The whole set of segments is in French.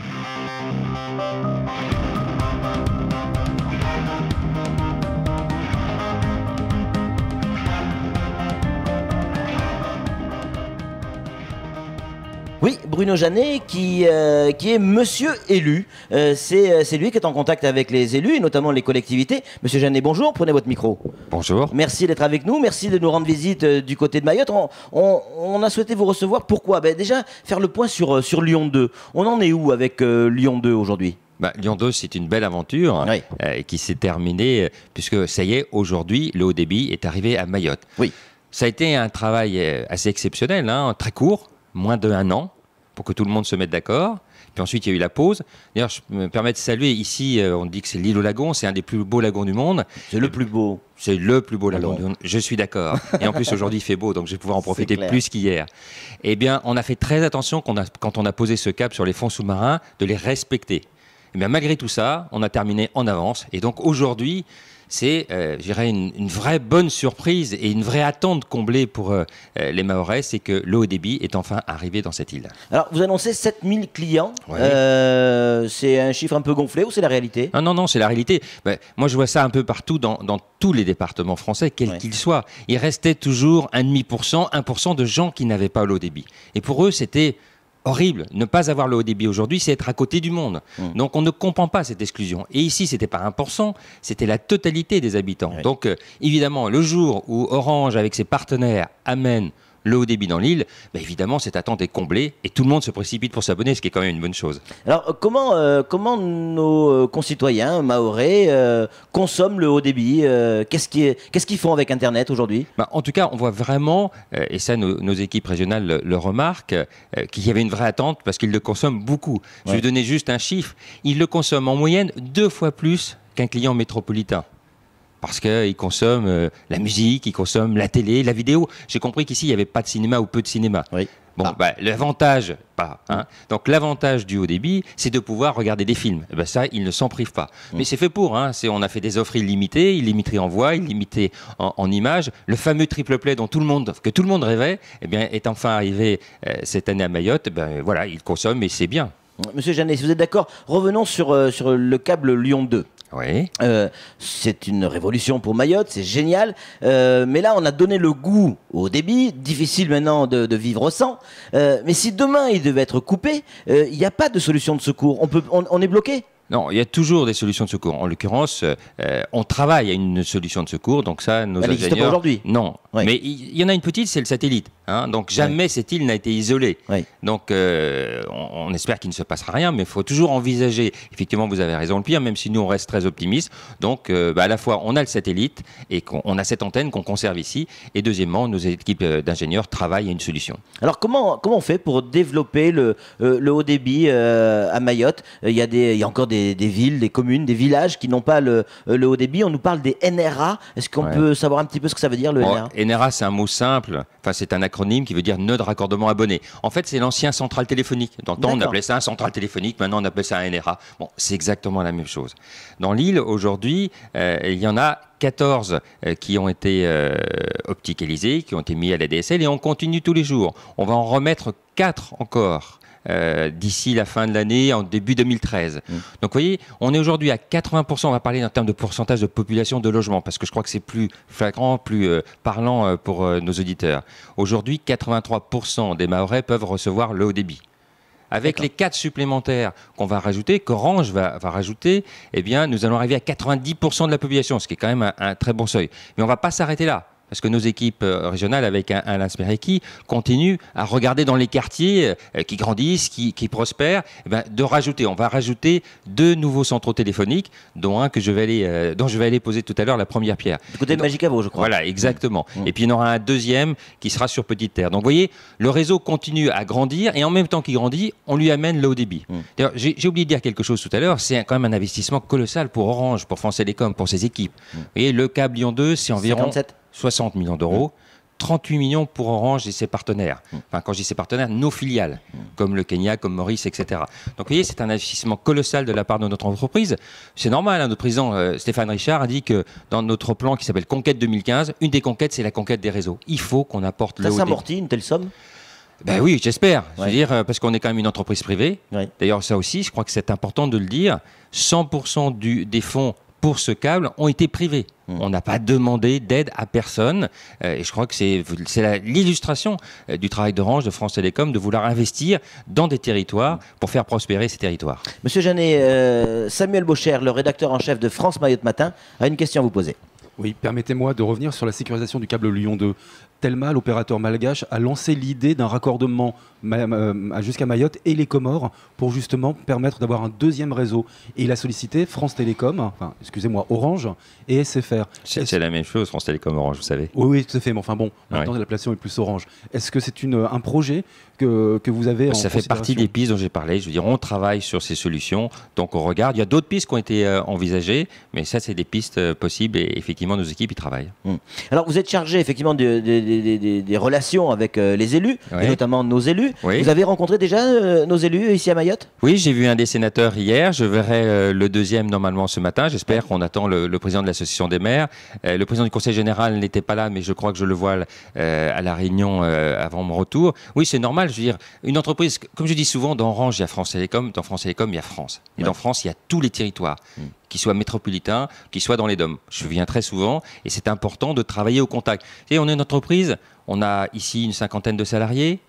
Thank you. Oui, Bruno Janet, qui, euh, qui est monsieur élu. Euh, euh, c'est lui qui est en contact avec les élus, et notamment les collectivités. Monsieur Janet, bonjour, prenez votre micro. Bonjour. Merci d'être avec nous, merci de nous rendre visite du côté de Mayotte. On, a souhaité vous recevoir. Pourquoi ben, Déjà, faire le point sur, sur Lyon 2. On en est où avec Lyon 2 aujourd'hui ben, Lyon 2, c'est une belle aventure qui s'est terminée, puisque ça y est, aujourd'hui, le haut débit est arrivé à Mayotte. Oui. Ça a été un travail assez exceptionnel, hein, très court, moins d'un an pour que tout le monde se mette d'accord. Puis ensuite, il y a eu la pause. D'ailleurs, je me permets de saluer ici, euh, on dit que c'est l'île aux lagon, c'est un des plus beaux lagons du monde. C'est le plus beau. C'est le plus beau ah lagon du monde. Je suis d'accord. Et en plus, aujourd'hui, il fait beau, donc je vais pouvoir en profiter plus qu'hier. Eh bien, on a fait très attention quand on a posé ce cap sur les fonds sous-marins de les respecter. Mais eh bien, malgré tout ça, on a terminé en avance. Et donc aujourd'hui, c'est, euh, je dirais, une, vraie bonne surprise et une vraie attente comblée pour euh, euh, les Mahorais, c'est que l'eau au débit est enfin arrivée dans cette île. Alors, vous annoncez 7000 clients. Euh, c'est un chiffre un peu gonflé ou c'est la réalité Non, Non, non, c'est la réalité. Ben, moi, je vois ça un peu partout dans, tous les départements français, quels qu'ils soient. Il restait toujours 1,5%, 1% de gens qui n'avaient pas l'eau au débit. Et pour eux, c'était horrible. Ne pas avoir le haut débit aujourd'hui, c'est être à côté du monde. Mmh. Donc on ne comprend pas cette exclusion. Et ici, c'était pas 1%, c'était la totalité des habitants. Donc euh, évidemment, le jour où Orange, avec ses partenaires, amène le haut débit dans l'île, bah, évidemment, cette attente est comblée et tout le monde se précipite pour s'abonner, ce qui est quand même une bonne chose. Alors, euh, euh, comment, nos euh, concitoyens maorais consomment le haut débit Qu'est-ce qu'ils font avec Internet aujourd'hui bah, En tout cas, on voit vraiment, et ça, nos, équipes régionales le, remarquent, qu'il y avait une vraie attente parce qu'ils le consomment beaucoup. Je vais vous donner juste un chiffre. Ils le consomment en moyenne deux fois plus qu'un client métropolitain parce qu'ils consomment euh, la musique, ils consomment la télé, la vidéo. J'ai compris qu'ici, il n'y avait pas de cinéma ou peu de cinéma. Bon, ah. ben, l'avantage, pas. Hein. Donc l'avantage du haut débit, c'est de pouvoir regarder des films. Eh ben, ça, ils ne s'en privent pas. Mm. Mais c'est fait pour. Hein. C'est, on a fait des offres illimitées, illimitées en voix, illimitées en, en images. Le fameux triple play dont tout le monde, que tout le monde rêvait, eh bien, est enfin arrivé euh, cette année à Mayotte. Eh ben voilà, ils consomment et c'est bien. Monsieur Janet, si vous êtes d'accord, revenons sur, euh, sur le câble Lyon 2. Oui. Euh, c'est une révolution pour Mayotte, c'est génial. Euh, mais là, on a donné le goût au débit. Difficile maintenant de, vivre sans. Euh, mais si demain il devait être coupé, il n'y a pas de solution de secours. On, peut, on, est bloqué. Non, il y a toujours des solutions de secours. En l'occurrence, on travaille à une solution de secours, donc ça, nos ingénieurs. aujourd'hui. Non, mais il y, en a une petite, c'est le satellite. Hein. donc jamais cette île n'a été isolée. Donc euh, on, espère qu'il ne se passera rien, mais il faut toujours envisager. Effectivement, vous avez raison, le pire, même si nous on reste très optimiste. Donc euh, bah, à la fois on a le satellite et on a cette antenne qu'on conserve ici, et deuxièmement, nos équipes euh, d'ingénieurs travaillent à une solution. Alors comment comment on fait pour développer le, le haut débit à Mayotte Il y a des encore des, villes, des communes, des villages qui n'ont pas le, haut débit. On nous parle des NRA. Est-ce qu'on peut savoir un petit peu ce que ça veut dire le NRA NRA, c'est un mot simple. Enfin, c'est un acronyme qui veut dire nœud de raccordement abonné. En fait, c'est l'ancien central téléphonique. Dans le temps, on appelait ça un central téléphonique. Maintenant, on appelle ça un NRA. Bon, c'est exactement la même chose. Dans l'île, aujourd'hui, euh, il y en a 14 euh, qui ont été euh, opticalisés, qui ont été mis à la DSL, et on continue tous les jours. On va en remettre 4 encore. Euh, d'ici la fin de l'année, en début 2013. Mmh. Donc vous voyez, on est aujourd'hui à 80%, on va parler en termes de pourcentage de population de logement parce que je crois que c'est plus flagrant, plus euh, parlant euh, pour nos auditeurs. Aujourd'hui, 83% des Mahorais peuvent recevoir le haut débit. Avec les quatre supplémentaires qu'on va rajouter, qu'Orange va, va, rajouter, eh bien, nous allons arriver à 90% de la population, ce qui est quand même un, un très bon seuil. Mais on ne va pas s'arrêter là. Parce que nos équipes euh, régionales, avec Alain Smeriki, continuent à regarder dans les quartiers euh, qui grandissent, qui, prospèrent, eh ben, de rajouter. On va rajouter deux nouveaux centraux téléphoniques, dont un que je vais aller, euh, dont je vais aller poser tout à l'heure la première pierre. Du côté de Magicabo, je crois. Voilà, exactement. Mmh. Et puis il y en aura un deuxième qui sera sur Petite Terre. Donc vous voyez, le réseau continue à grandir et en même temps qu'il grandit, on lui amène le haut débit. j'ai oublié de dire quelque chose tout à l'heure, c'est quand même un investissement colossal pour Orange, pour France Télécom, pour ses équipes. Mmh. Vous voyez, le câble Lyon 2, c'est environ... 57 60 millions d'euros. 38 millions pour Orange et ses partenaires. Mm. Enfin, quand je dis ses partenaires, nos filiales, mm. comme le Kenya, comme Maurice, etc. Donc, vous voyez, c'est un investissement colossal de la part de notre entreprise. C'est normal, notre hein, président euh, Stéphane Richard a dit que dans notre plan qui s'appelle Conquête 2015, une des conquêtes, c'est la conquête des réseaux. Il faut qu'on apporte le. Ça s'amortit, une telle somme ben oui, j'espère. Je veux dire, euh, parce qu'on est quand même une entreprise privée. D'ailleurs, ça aussi, je crois que c'est important de le dire. 100% du, des fonds pour ce câble ont été privés. Hmm. On n'a pas demandé d'aide à personne. Euh, et je crois que c'est l'illustration euh, du travail d'Orange, de France Télécom, de vouloir investir dans des territoires hmm. pour faire prospérer ces territoires. Monsieur Jeannet, euh, Samuel Bocher, le rédacteur en chef de France de Matin, a une question à vous poser. Oui, permettez-moi de revenir sur la sécurisation du câble Lyon 2. Telma, l'opérateur malgache, a lancé l'idée d'un raccordement euh, jusqu'à Mayotte et les Comores pour justement permettre d'avoir un deuxième réseau. Et il a sollicité France Télécom, enfin, excusez-moi, Orange et SFR. C'est la même chose, France Télécom, Orange, vous savez. Oui, tout à fait. Mais enfin bon, maintenant la place est plus Orange. Est-ce que c'est euh, un projet que, que vous avez bah, Ça fait partie des pistes dont j'ai parlé. Je veux dire, on travaille sur ces solutions, donc on regarde. Il y a d'autres pistes qui ont été euh, envisagées, mais ça, c'est des pistes possibles et effectivement, nos équipes y travaillent. Hmm. Alors, vous êtes chargé effectivement de, de des, relations avec euh, les élus, et notamment nos élus. Vous avez rencontré déjà euh, nos élus ici à Mayotte Oui, j'ai vu un des sénateurs hier. Je verrai euh, le deuxième normalement ce matin. J'espère qu'on attend le, président de l'association des maires. le président du conseil général n'était pas là, mais je crois que je le vois à la réunion avant mon retour. Oui, c'est normal. Je veux dire, une entreprise, comme je dis souvent, dans Orange, il y a France Télécom. Dans France Télécom, il y a France. Et dans France, il y a tous les territoires. Mm qu'ils soient métropolitains, qu'ils soient dans les DOM. Je viens très souvent et c'est important de travailler au contact. Et on est une entreprise, on a ici une cinquantaine de salariés,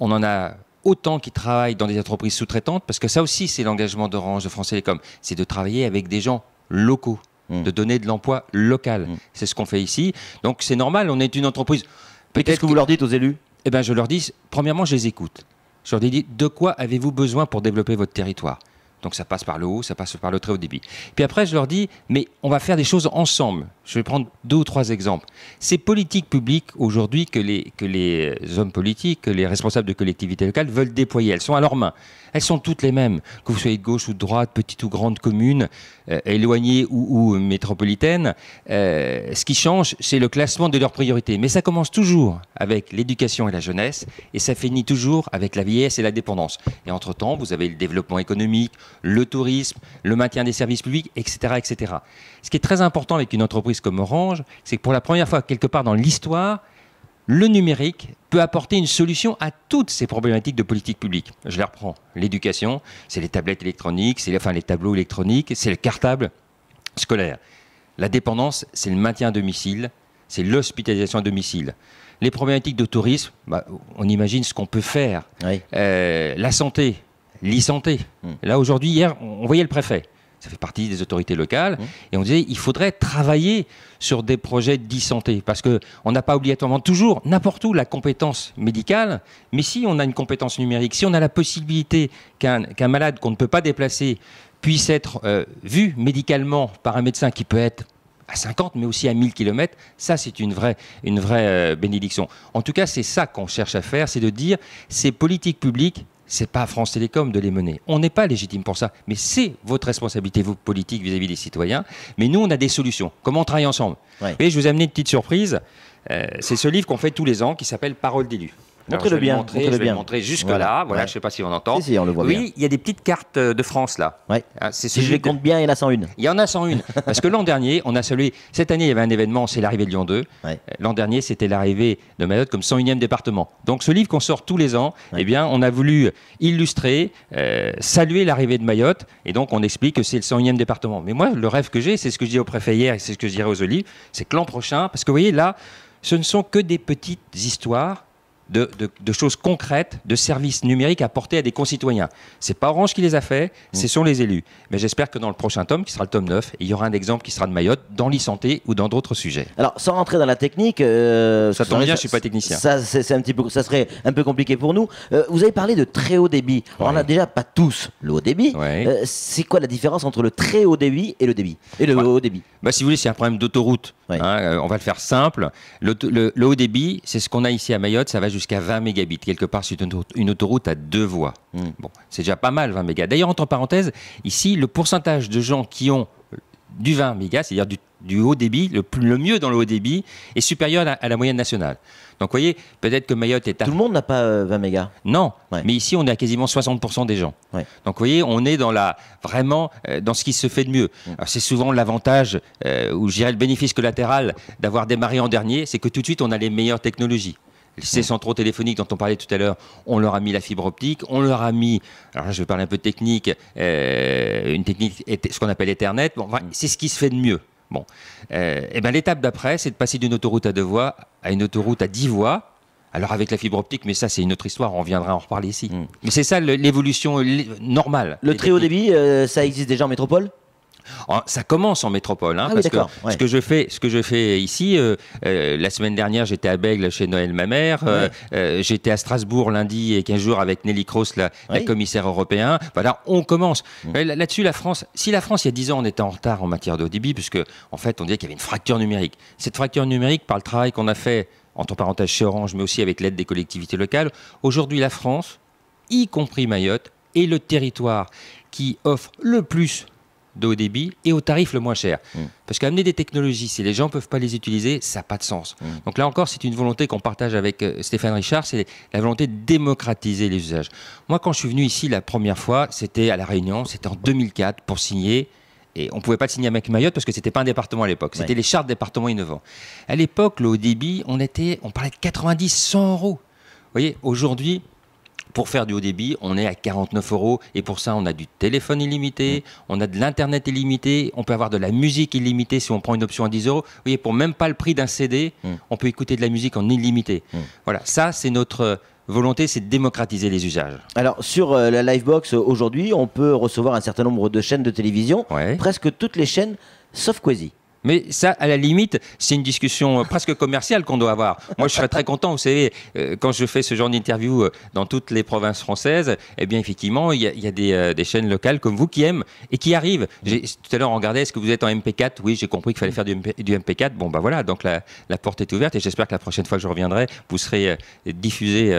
on en a autant qui travaillent dans des entreprises sous-traitantes, parce que ça aussi c'est l'engagement d'Orange, de France Télécom, c'est de travailler avec des gens locaux, mmh. de donner de l'emploi local. Mmh. C'est ce qu'on fait ici. Donc c'est normal, on est une entreprise. Qu'est-ce que vous leur dites aux élus Eh bien je leur dis, premièrement je les écoute. Je leur dis, de quoi avez-vous besoin pour développer votre territoire donc ça passe par le haut, ça passe par le très haut débit. Puis après, je leur dis, mais on va faire des choses ensemble. Je vais prendre deux ou trois exemples. Ces politiques publiques aujourd'hui que les, que les euh, hommes politiques, que les responsables de collectivités locales veulent déployer, elles sont à leurs mains. Elles sont toutes les mêmes, que vous soyez de gauche ou de droite, petite ou grande commune, euh, éloignée ou, métropolitaine. Euh, ce qui change, c'est le classement de leurs priorités. Mais ça commence toujours avec l'éducation et la jeunesse, et ça finit toujours avec la vieillesse et la dépendance. Et entre-temps, vous avez le développement économique, le tourisme, le maintien des services publics, etc., etc. Ce qui est très important avec une entreprise comme Orange, c'est que pour la première fois, quelque part dans l'histoire, le numérique peut apporter une solution à toutes ces problématiques de politique publique. Je les reprends. L'éducation, c'est les tablettes électroniques, c'est les, enfin, les tableaux électroniques, c'est le cartable scolaire. La dépendance, c'est le maintien à domicile, c'est l'hospitalisation à domicile. Les problématiques de tourisme, bah, on imagine ce qu'on peut faire. Euh, la santé, l'e-santé. Hmm. Là, aujourd'hui, hier, on, voyait le préfet ça fait partie des autorités locales, hmm. et on disait il faudrait travailler sur des projets d'e-santé, parce qu'on n'a pas obligatoirement toujours, n'importe où, la compétence médicale, mais si on a une compétence numérique, si on a la possibilité qu'un malade qu'on ne peut pas déplacer puisse être euh, vu médicalement par un médecin qui peut être à 50, mais aussi à 1000 km, ça c'est une vraie, une vraie euh, bénédiction. En tout cas, c'est ça qu'on cherche à faire, c'est de dire ces politiques publiques n'est pas à France Télécom de les mener. On n'est pas légitime pour ça, mais c'est votre responsabilité, vous, politique, vis-à-vis des citoyens. Mais nous, on a des solutions. Comment on travaille ensemble Et je vous ai amené une petite surprise. Euh, c'est ce livre qu'on fait tous les ans qui s'appelle Parole d'élus. Montrez-le bien. -le je vais bien. montrer jusque-là. Voilà, je ne sais pas si on entend. oui, il y a des petites cartes euh, de France, là. Ah, si je les compte bien, il y en a 101. Il y en a 101. parce que l'an dernier, on a salué... Cette année, il y avait un événement, c'est l'arrivée de Lyon 2. Euh, l'an dernier, c'était l'arrivée de Mayotte comme 101e département. Donc, ce livre qu'on sort tous les ans, eh bien, on a voulu illustrer, euh, saluer l'arrivée de Mayotte. Et donc, on explique que c'est le 101e département. Mais moi, le rêve que j'ai, c'est ce que je dis au préfet hier et c'est ce que je dirais aux olives, c'est que l'an prochain, parce que vous voyez, là, ce ne sont que des petites histoires de, choses concrètes, de services numériques apportés à des concitoyens. C'est pas Orange qui les a fait, mm. ce sont les élus. Mais j'espère que dans le prochain tome, qui sera le tome 9, il y aura un exemple qui sera de Mayotte, dans l'e-santé ou dans d'autres sujets. Alors, sans rentrer dans la technique, euh, ça tombe bien, je suis pas technicien. Ça, un petit peu, ça serait un peu compliqué pour nous. Euh, vous avez parlé de très haut débit. On n'a déjà pas tous le haut débit. Euh, c'est quoi la différence entre le très haut débit et le débit et le haut débit bah, si vous voulez, c'est un problème d'autoroute. Hein. on va le faire simple. Le, le haut débit, c'est ce qu'on a ici à Mayotte. Ça va jusqu'à 20 mégabits. Quelque part, c'est une autoroute à deux voies. Hmm. Bon, c'est déjà pas mal, 20 mégas. D'ailleurs, entre parenthèses, ici, le pourcentage de gens qui ont euh, du 20 mégas, c'est-à-dire du, haut débit, le, plus, le, mieux dans le haut débit, est supérieur à, la moyenne nationale. Donc, vous voyez, peut-être que Mayotte est à... Tout le monde n'a pas 20 euh, mégas. Non, mais ici, on est à quasiment 60% des gens. Donc, vous voyez, on est dans la, vraiment euh, dans ce qui se fait de mieux. Hmm. C'est souvent l'avantage, ou je dirais le bénéfice collatéral d'avoir démarré en dernier, c'est que tout de suite, on a les meilleures technologies. Ces centraux téléphoniques dont on parlait tout à l'heure, on leur a mis la fibre optique, on leur a mis, alors là je vais parler un peu de technique, euh, une technique, ce qu'on appelle Ethernet, bon, mm. c'est ce qui se fait de mieux. Bon. et euh, eh ben, L'étape d'après, c'est de passer d'une autoroute à deux voies à une autoroute à dix voies, alors avec la fibre optique, mais ça c'est une autre histoire, on viendra en reparler ici. Mm. Mais c'est ça l'évolution normale. Le très haut débit, euh, ça existe déjà en métropole ça commence en métropole, hein, ah parce que ce que je fais, ce que je fais ici, euh, euh, la semaine dernière, j'étais à Bègle chez Noël ma mère, euh, j'étais à Strasbourg lundi et 15 jours avec Nelly Kroos, la, commissaire européenne. Voilà, on commence. Mm. Là-dessus, la France, si la France il y a 10 ans, on était en retard en matière de débit, puisque en fait, on disait qu'il y avait une fracture numérique. Cette fracture numérique, par le travail qu'on a fait entre parenthèses chez Orange, mais aussi avec l'aide des collectivités locales. Aujourd'hui, la France, y compris Mayotte, est le territoire qui offre le plus de haut débit et au tarif le moins cher. Mm. Parce qu'amener des technologies, si les gens ne peuvent pas les utiliser, ça n'a pas de sens. Mm. Donc là encore, c'est une volonté qu'on partage avec euh, Stéphane Richard, c'est la volonté de démocratiser les usages. Moi, quand je suis venu ici la première fois, c'était à La Réunion, c'était en 2004 pour signer. Et on ne pouvait pas le signer avec Mayotte parce que ce n'était pas un département à l'époque. C'était les chartes départements innovants. À l'époque, le haut débit, on, était, on parlait de 90, 100 euros. Vous voyez, aujourd'hui, pour faire du haut débit, on est à 49 euros. Et pour ça, on a du téléphone illimité, on a de l'Internet illimité, on peut avoir de la musique illimitée si on prend une option à 10 euros. Vous voyez, pour même pas le prix d'un CD, hmm. on peut écouter de la musique en illimité. Hmm. Voilà, ça, c'est notre euh, volonté, c'est de démocratiser les usages. Alors sur euh, la Livebox euh, aujourd'hui, on peut recevoir un certain nombre de chaînes de télévision, presque toutes les chaînes, sauf Quasi. Mais ça, à la limite, c'est une discussion euh, presque commerciale qu'on doit avoir. Moi, je serais très content, vous savez, euh, quand je fais ce genre d'interview euh, dans toutes les provinces françaises, eh bien, effectivement, il y a, des, chaînes locales comme vous qui aiment et qui arrivent. Tout à l'heure, on regardait, est-ce que vous êtes en MP4 Oui, j'ai compris qu'il fallait faire du, MP, 4 Bon, bah voilà, donc la, porte est ouverte et j'espère que la prochaine fois que je reviendrai, vous serez diffusé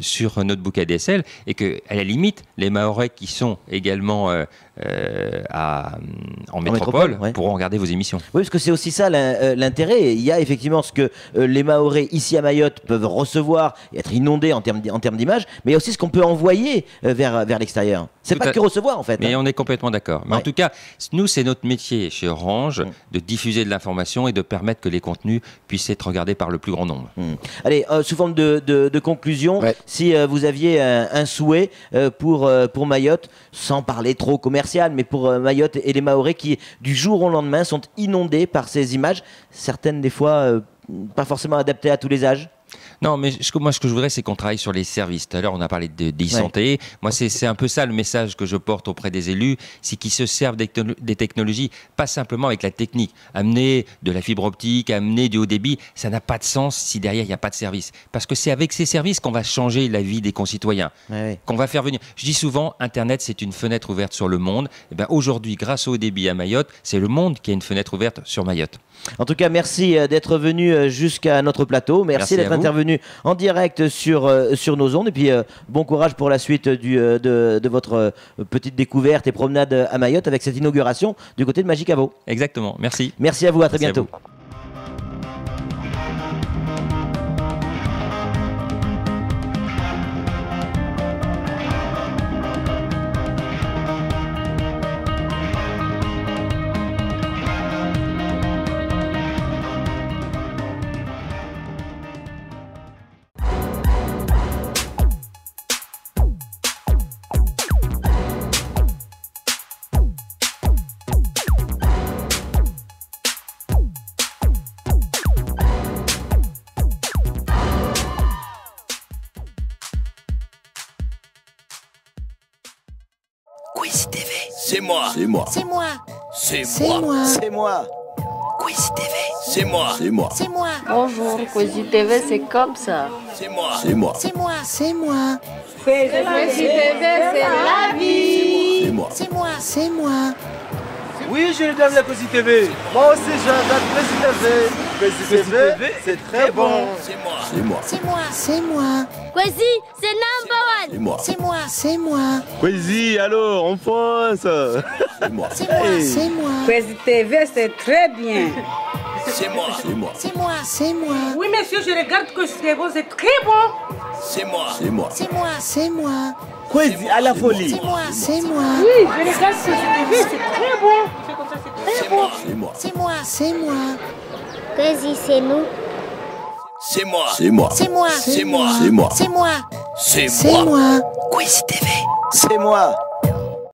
sur notre bouquet ADSL et que, à la limite, les Maorais qui sont également à, hum, en métropole, pourront regarder vos émissions. Oui, parce que c'est aussi ça euh, l'intérêt. Il y a effectivement ce que euh, les Maorés ici à Mayotte peuvent recevoir et être inondés en termes en d'image, mais il y a aussi ce qu'on peut envoyer euh, vers, vers l'extérieur. C'est pas que recevoir en fait. Mais hein. on est complètement d'accord. Mais en tout cas, nous, c'est notre métier chez Orange mm. de diffuser de l'information et de permettre que les contenus puissent être regardés par le plus grand nombre. Mm. Allez, sous forme de, conclusion, si vous aviez un, souhait pour, Mayotte, sans parler trop commercial, mais pour Mayotte et les Maoré qui, du jour au lendemain, sont inondées par ces images, certaines des fois euh, pas forcément adaptées à tous les âges non, mais moi, ce que je voudrais, c'est qu'on travaille sur les services. Tout à l'heure, on a parlé de, santé Moi, c'est un peu ça le message que je porte auprès des élus, c'est qu'ils se servent des, technologies, pas simplement avec la technique. Amener de la fibre optique, amener du haut débit, ça n'a pas de sens si derrière, il n'y a pas de service. Parce que c'est avec ces services qu'on va changer la vie des concitoyens, qu'on va faire venir. Je dis souvent, Internet, c'est une fenêtre ouverte sur le monde. Et eh ben, Aujourd'hui, grâce au haut débit à Mayotte, c'est le monde qui a une fenêtre ouverte sur Mayotte. En tout cas, merci euh, d'être venu euh, jusqu'à notre plateau. merci d'être intervenu en direct sur, euh, sur nos ondes. Et puis, euh, bon courage pour la suite du, euh, de, votre petite découverte et promenade à Mayotte avec cette inauguration du côté de Magicavo. Exactement, merci. Merci à vous, à très bientôt. moi. C'est moi. C'est moi. C'est moi. C'est moi. Quiz TV. C'est moi. C'est moi. C'est moi. Bonjour, Quiz TV, c'est comme ça. C'est moi. C'est moi. C'est moi. C'est moi. Quiz TV, c'est la vie. C'est moi. C'est moi. C'est moi. Oui, je regarde la Quiz TV. Moi aussi, je regarde Quiz TV. Quasi TV, c'est très bon. C'est moi. C'est moi. C'est moi. C'est moi. Quasi, c'est number one. C'est moi. C'est moi. C'est moi. Quasi, alors, en France. C'est moi. C'est moi. C'est moi. Quasi TV, c'est très bien. C'est moi. C'est moi. C'est moi. C'est moi. Oui, monsieur, je regarde que c'est bon, c'est très bon. C'est moi. C'est moi. C'est moi. C'est moi. Quasi à la folie. C'est moi. C'est moi. Oui, je regarde que c'est très bon. C'est comme ça, c'est très bon. C'est moi. C'est moi. C'est moi vas c'est nous. C'est moi. C'est moi. C'est moi. C'est moi. C'est moi. C'est moi. C'est moi. Quiz TV. C'est moi.